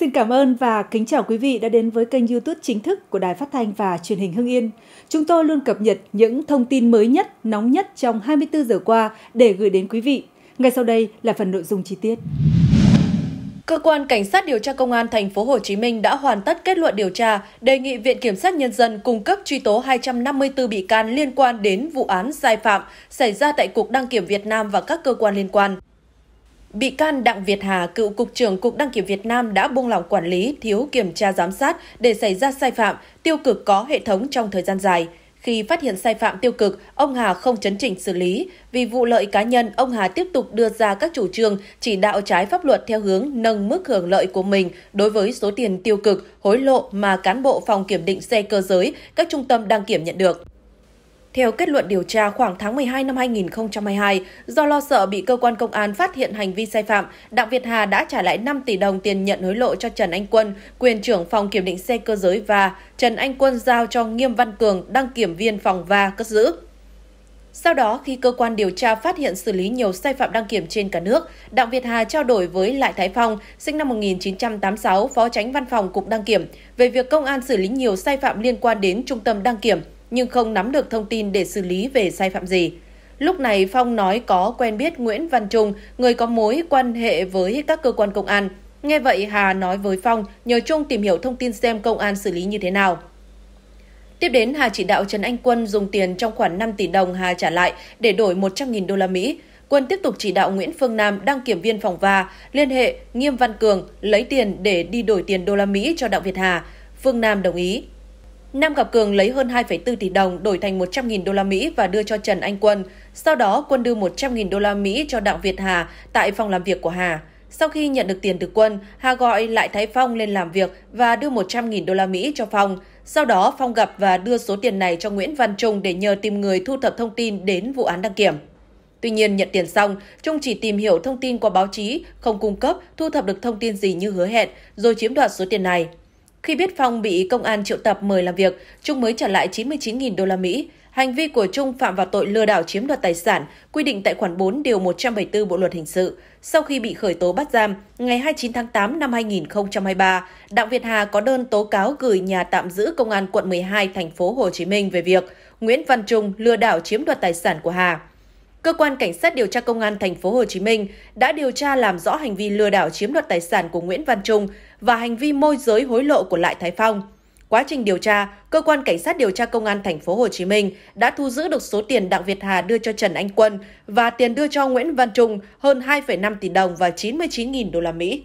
Xin cảm ơn và kính chào quý vị đã đến với kênh YouTube chính thức của Đài Phát thanh và Truyền hình Hưng Yên. Chúng tôi luôn cập nhật những thông tin mới nhất, nóng nhất trong 24 giờ qua để gửi đến quý vị. Ngay sau đây là phần nội dung chi tiết. Cơ quan cảnh sát điều tra công an thành phố Hồ Chí Minh đã hoàn tất kết luận điều tra, đề nghị Viện kiểm sát nhân dân cung cấp truy tố 254 bị can liên quan đến vụ án sai phạm xảy ra tại Cục Đăng kiểm Việt Nam và các cơ quan liên quan. Bị can Đặng Việt Hà, cựu Cục trưởng Cục Đăng kiểm Việt Nam đã buông lỏng quản lý, thiếu kiểm tra giám sát để xảy ra sai phạm, tiêu cực có hệ thống trong thời gian dài. Khi phát hiện sai phạm tiêu cực, ông Hà không chấn chỉnh xử lý. Vì vụ lợi cá nhân, ông Hà tiếp tục đưa ra các chủ trương chỉ đạo trái pháp luật theo hướng nâng mức hưởng lợi của mình đối với số tiền tiêu cực, hối lộ mà cán bộ phòng kiểm định xe cơ giới, các trung tâm đăng kiểm nhận được. Theo kết luận điều tra, khoảng tháng 12 năm 2022, do lo sợ bị cơ quan công an phát hiện hành vi sai phạm, Đặng Việt Hà đã trả lại 5 tỷ đồng tiền nhận hối lộ cho Trần Anh Quân, quyền trưởng phòng kiểm định xe cơ giới và Trần Anh Quân giao cho Nghiêm Văn Cường, đăng kiểm viên phòng và cất giữ. Sau đó, khi cơ quan điều tra phát hiện xử lý nhiều sai phạm đăng kiểm trên cả nước, Đặng Việt Hà trao đổi với Lại Thái Phong, sinh năm 1986, phó tránh văn phòng Cục Đăng kiểm, về việc công an xử lý nhiều sai phạm liên quan đến trung tâm đăng kiểm – nhưng không nắm được thông tin để xử lý về sai phạm gì. Lúc này Phong nói có quen biết Nguyễn Văn Trung, người có mối quan hệ với các cơ quan công an. Nghe vậy Hà nói với Phong nhờ Trung tìm hiểu thông tin xem công an xử lý như thế nào. Tiếp đến Hà chỉ đạo Trần Anh Quân dùng tiền trong khoản 5 tỷ đồng Hà trả lại để đổi 100.000 đô la Mỹ. Quân tiếp tục chỉ đạo Nguyễn Phương Nam đăng kiểm viên phòng va liên hệ Nghiêm Văn Cường lấy tiền để đi đổi tiền đô la Mỹ cho Đặng Việt Hà. Phương Nam đồng ý. Nam gặp Cường lấy hơn 2,4 tỷ đồng đổi thành 100.000 đô la Mỹ và đưa cho Trần Anh Quân. Sau đó, Quân đưa 100.000 đô la Mỹ cho Đặng Việt Hà tại phòng làm việc của Hà. Sau khi nhận được tiền từ Quân, Hà gọi lại Thái Phong lên làm việc và đưa 100.000 đô la Mỹ cho Phong. Sau đó, Phong gặp và đưa số tiền này cho Nguyễn Văn Trung để nhờ tìm người thu thập thông tin đến vụ án đăng kiểm. Tuy nhiên, nhận tiền xong, Trung chỉ tìm hiểu thông tin qua báo chí, không cung cấp, thu thập được thông tin gì như hứa hẹn, rồi chiếm đoạt số tiền này. Khi biết Phong bị công an triệu tập mời làm việc, Trung mới trả lại 99.000 đô la Mỹ. Hành vi của Trung phạm vào tội lừa đảo chiếm đoạt tài sản, quy định tại khoản 4 điều 174 Bộ luật hình sự. Sau khi bị khởi tố bắt giam, ngày 29 tháng 8 năm 2023, Đặng Việt Hà có đơn tố cáo gửi nhà tạm giữ công an quận 12 thành phố Hồ Chí Minh về việc Nguyễn Văn Trung lừa đảo chiếm đoạt tài sản của Hà. Cơ quan cảnh sát điều tra công an thành phố Hồ Chí Minh đã điều tra làm rõ hành vi lừa đảo chiếm đoạt tài sản của Nguyễn Văn Trung và hành vi môi giới hối lộ của Lại Thái Phong. Quá trình điều tra, cơ quan cảnh sát điều tra công an thành phố Hồ Chí Minh đã thu giữ được số tiền Đặng Việt Hà đưa cho Trần Anh Quân và tiền đưa cho Nguyễn Văn Trung hơn 2,5 tỷ đồng và 99.000 đô la Mỹ.